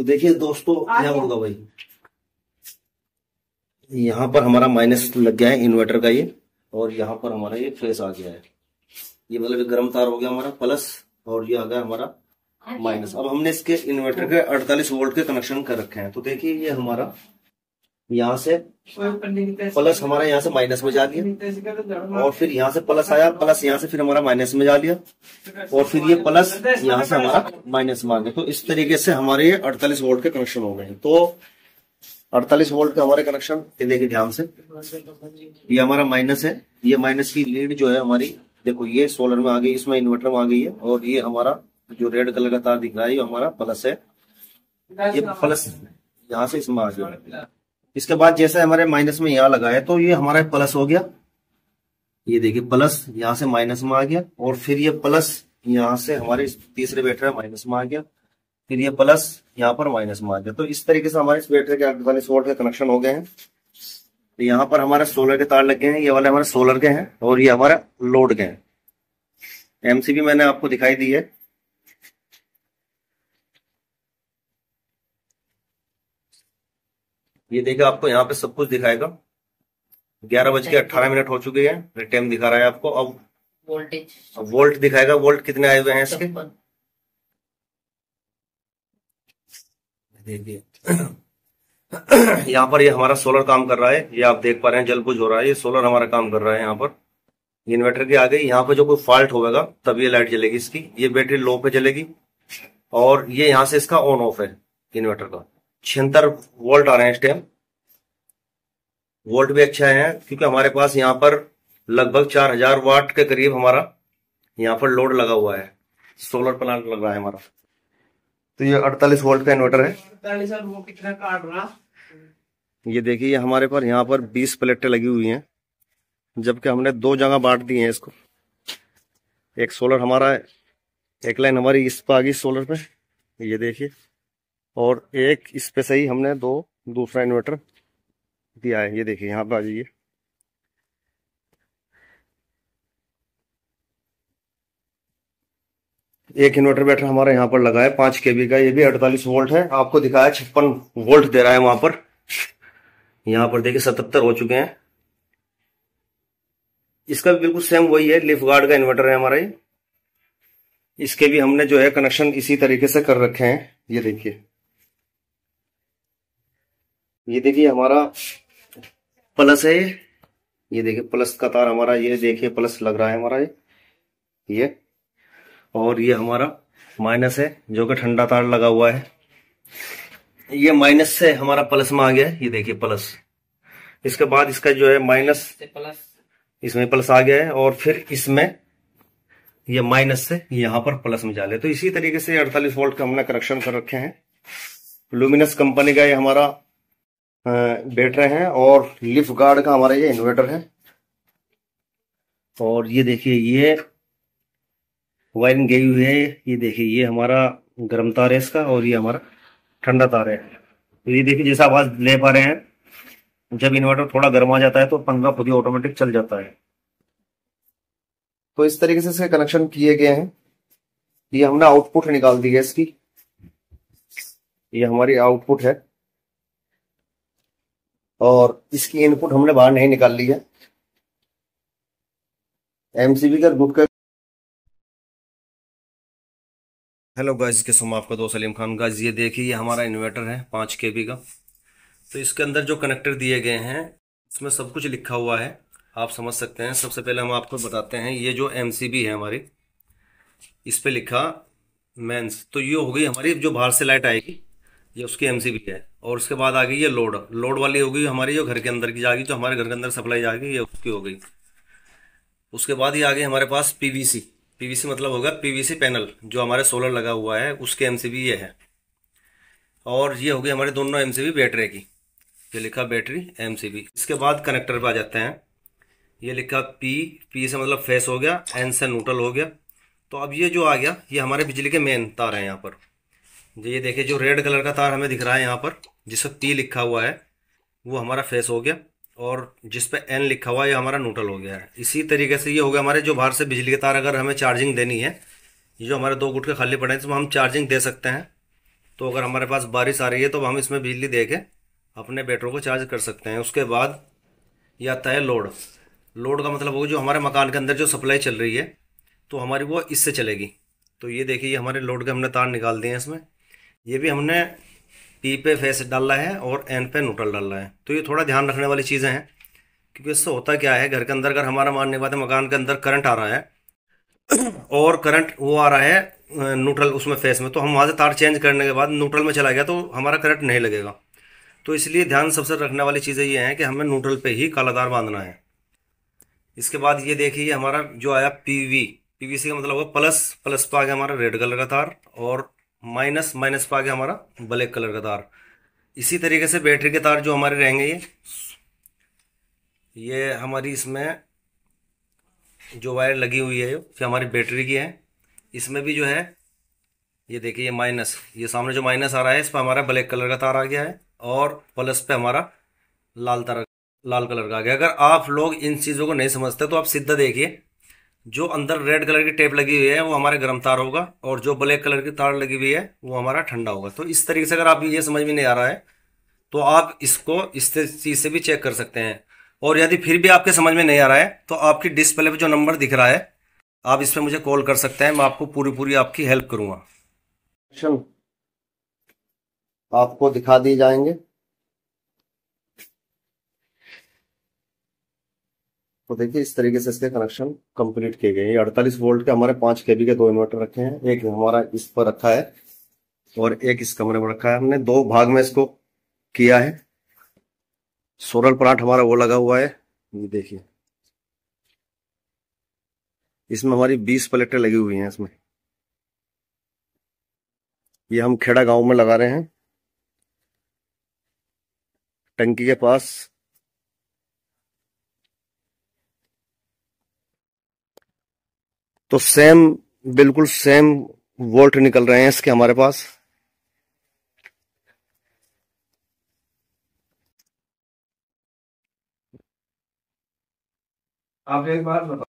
तो देखिए दोस्तों क्या होगा भाई यहाँ पर हमारा माइनस लग गया है इन्वर्टर का ये और यहाँ पर हमारा ये फ्रेश आ गया है ये मतलब गर्म तार हो गया हमारा प्लस और ये आ गया हमारा माइनस अब हमने इसके इन्वर्टर के 48 वोल्ट के कनेक्शन कर रखे हैं तो देखिए ये हमारा यहाँ से प्लस हमारा यहाँ से माइनस में जा लिया और फिर यहाँ से प्लस आया प्लस यहाँ से फिर हमारा माइनस में जा लिया और फिर ये प्लस यहाँ से हमारा माइनस में आ गया तो इस तरीके से हमारे ये अड़तालीस वोल्ट के कनेक्शन हो गए तो अड़तालीस वोल्ट के हमारे कनेक्शन देखिए ध्यान से ये हमारा माइनस है ये माइनस की लीड जो है हमारी देखो ये सोलर में आ गई इसमें इन्वर्टर में आ गई है और ये हमारा जो रेड कलर का तार दिख रहा है ये हमारा प्लस है ये प्लस यहाँ से इसमें आ गया इसके बाद जैसे हमारे माइनस में यहां लगा है तो ये हमारा प्लस हो गया ये देखिए प्लस यहां से माइनस में आ गया और फिर ये प्लस यहां से हमारे तीसरे बैटरी माइनस में आ गया फिर ये प्लस यहां पर माइनस में आ गया तो इस तरीके से हमारे इस बैटरी के आठ वाले सोल्ट के कनेक्शन हो गए हैं तो यहां पर हमारे सोलर के तार लग गए हैं ये वाले हमारे सोलर के हैं और ये हमारा लोड के हैं एमसीबी मैंने आपको दिखाई दी है ये देखिए आपको यहाँ पे सब कुछ दिखाएगा ग्यारह बज के अट्ठारह मिनट हो चुके हैं टाइम दिखा रहा है आपको अब वोल्टेज अब वोल्ट दिखाएगा वोल्ट कितने आए हुए हैं इसके देखिए यहाँ पर ये यह हमारा सोलर काम कर रहा है ये आप देख पा रहे हैं जल कुछ हो रहा है ये सोलर हमारा काम कर रहा है यहाँ पर इन्वर्टर के आगे यहाँ पर जो कोई फॉल्ट होगा तब ये लाइट जलेगी इसकी ये बैटरी लो पे चलेगी और ये यहाँ से इसका ऑन ऑफ है इन्वर्टर का छिहत्तर वोल्ट आ रहे हैं इस टाइम वोल्ट भी अच्छा है क्योंकि हमारे पास यहाँ पर लगभग चार हजार वाट के करीब हमारा यहाँ पर लोड लगा हुआ है सोलर प्लांट लग रहा है हमारा तो ये अड़तालीस वोल्ट का इन्वर्टर है वो कितना काट रहा ये देखिए हमारे पर यहाँ पर बीस प्लेटें लगी हुई हैं जबकि हमने दो जगह बांट दी है इसको एक सोलर हमारा है एक लाइन हमारी इस पर आ गई सोलर पे ये देखिए और एक इस पे से ही हमने दो दूसरा इन्वर्टर दिया है ये देखिए यहाँ पे आ जाइए एक इन्वर्टर बैटर हमारा यहाँ पर लगा है पांच केबी का ये भी अड़तालीस वोल्ट है आपको दिखाया छप्पन वोल्ट दे रहा है वहां पर यहाँ पर देखिए सतहत्तर हो चुके हैं इसका भी बिल्कुल सेम वही है लिफ गार्ड का इन्वर्टर है हमारा ये इसके भी हमने जो है कनेक्शन इसी तरीके से कर रखे हैं ये देखिए ये देखिए हमारा प्लस है ये ये देखिए प्लस का तार हमारा ये देखिए प्लस लग रहा है हमारा ये ये और ये हमारा माइनस है जो कि ठंडा तार लगा हुआ है ये माइनस से हमारा प्लस में आ गया है ये देखिए प्लस इसके बाद इसका जो है माइनस प्लस इसमें प्लस आ गया है और फिर इसमें ये माइनस से यहां पर प्लस में जाले तो इसी तरीके से 48 वोल्ट का हमने करेक्शन कर रखे हैं लुमिनस कंपनी का ये हमारा बैटरे हैं और लिफ्ट गार्ड का हमारा ये इन्वर्टर है और ये देखिए ये वायरिंग गई हुई है ये देखिए ये हमारा गर्म तार है इसका और ये हमारा ठंडा तार है तो ये देखिए जैसा आवाज ले पा रहे हैं जब इन्वर्टर थोड़ा गर्म आ जाता है तो पंखा खुद ही ऑटोमेटिक चल जाता है तो इस तरीके से इसके कनेक्शन किए गए हैं ये हमने आउटपुट निकाल दी है इसकी ये हमारी आउटपुट है और इसकी इनपुट हमने बाहर नहीं निकाल ली है एमसीबी का गुट का हेलो गाइस के सुम आपका दोस्त सलीम खान गाइस ये देखिए ये हमारा इन्वर्टर है पाँच के का तो इसके अंदर जो कनेक्टर दिए गए हैं उसमें सब कुछ लिखा हुआ है आप समझ सकते हैं सबसे पहले हम आपको बताते हैं ये जो एम है हमारी इस पर लिखा मेंस तो ये हो गई हमारी जो बाहर से लाइट आएगी ये उसकी एम है और उसके बाद आ गई ये लोड लोड वाली हो गई हमारी जो घर के अंदर की जाएगी जो तो हमारे घर के अंदर सप्लाई जाएगी ये उसकी हो गई उसके बाद ये आ गई हमारे पास पीवीसी पीवीसी मतलब होगा पीवीसी पैनल जो हमारे सोलर लगा हुआ है उसके एम ये है और ये हो गई हमारे दोनों एम बैटरी की ये लिखा बैटरी एम इसके बाद कनेक्टर पर आ जाते हैं ये लिखा पी पी से मतलब फेस हो गया एन से न्यूट्रल हो गया तो अब ये जो आ गया ये हमारे बिजली के मेन तार हैं यहाँ पर जी ये देखिए जो रेड कलर का तार हमें दिख रहा है यहाँ पर जिस पर पी लिखा हुआ है वो हमारा फेस हो गया और जिस पे एन लिखा हुआ है ये हमारा न्यूट्रल हो गया है इसी तरीके से ये हो गया हमारे जो बाहर से बिजली के तार अगर हमें चार्जिंग देनी है ये जो हमारे दो गुट के खाली पड़े हैं इसमें हम चार्जिंग दे सकते हैं तो अगर हमारे पास बारिश आ रही है तो हम इसमें बिजली दे के अपने बैटरों को चार्ज कर सकते हैं उसके बाद ये आता है लोड लोड का मतलब होगा जो हमारे मकान के अंदर जो सप्लाई चल रही है तो हमारी वो इससे चलेगी तो ये देखिए हमारे लोड के हमने तार निकाल दिए हैं इसमें ये भी हमने पी पे फेस डालना है और एन पे नूटल डालना है तो ये थोड़ा ध्यान रखने वाली चीज़ें हैं क्योंकि इससे होता क्या है घर के अंदर अगर हमारा मानने के बाद मकान के अंदर करंट आ रहा है और करंट वो आ रहा है न्यूट्रल उसमें फेस में तो हम वहाँ से तार चेंज करने के बाद न्यूट्रल में चला गया तो हमारा करंट नहीं लगेगा तो इसलिए ध्यान सबसे रखने वाली चीज़ें ये हैं कि हमें न्यूट्रल पे ही काला तार बांधना है इसके बाद ये देखिए हमारा जो आया पीवी पीवीसी का मतलब हुआ प्लस प्लस पर आ गया हमारा रेड कलर का तार और माइनस माइनस पर आ गया हमारा ब्लैक कलर का तार इसी तरीके से बैटरी के तार जो हमारे रहेंगे ये ये हमारी इसमें जो वायर लगी हुई है ये हमारी बैटरी की है इसमें भी जो है ये देखिए ये माइनस ये सामने जो माइनस आ रहा है इस पर हमारा ब्लैक कलर का तार आ गया है और प्लस पे हमारा लाल तार लाल कलर का आ गया अगर आप लोग इन चीज़ों को नहीं समझते तो आप सीधा देखिए जो अंदर रेड कलर की टेप लगी हुई है वो हमारे गर्म तार होगा और जो ब्लैक कलर की तार लगी हुई है वो हमारा ठंडा होगा तो इस तरीके से अगर आप ये समझ में नहीं आ रहा है तो आप इसको इस चीज़ से भी चेक कर सकते हैं और यदि फिर भी आपके समझ में नहीं आ रहा है तो आपकी डिस्प्ले पर जो नंबर दिख रहा है आप इस पर मुझे कॉल कर सकते हैं मैं आपको पूरी पूरी आपकी हेल्प करूंगा आपको दिखा दिए जाएंगे तो देखिए इस तरीके से इसके कनेक्शन कंप्लीट किए गए अड़तालीस वोल्ट के हमारे पांच केबी के दो इन्वर्टर रखे हैं एक हमारा इस पर रखा है और एक इस कमरे में रखा है हमने दो भाग में इसको किया है सोलर प्लांट हमारा वो लगा हुआ है ये देखिए इसमें हमारी बीस प्लेटें लगी हुई हैं इसमें ये हम खेड़ा गांव में लगा रहे हैं टंकी के पास तो सेम बिल्कुल सेम वोल्ट निकल रहे हैं इसके हमारे पास आप एक बार बताओ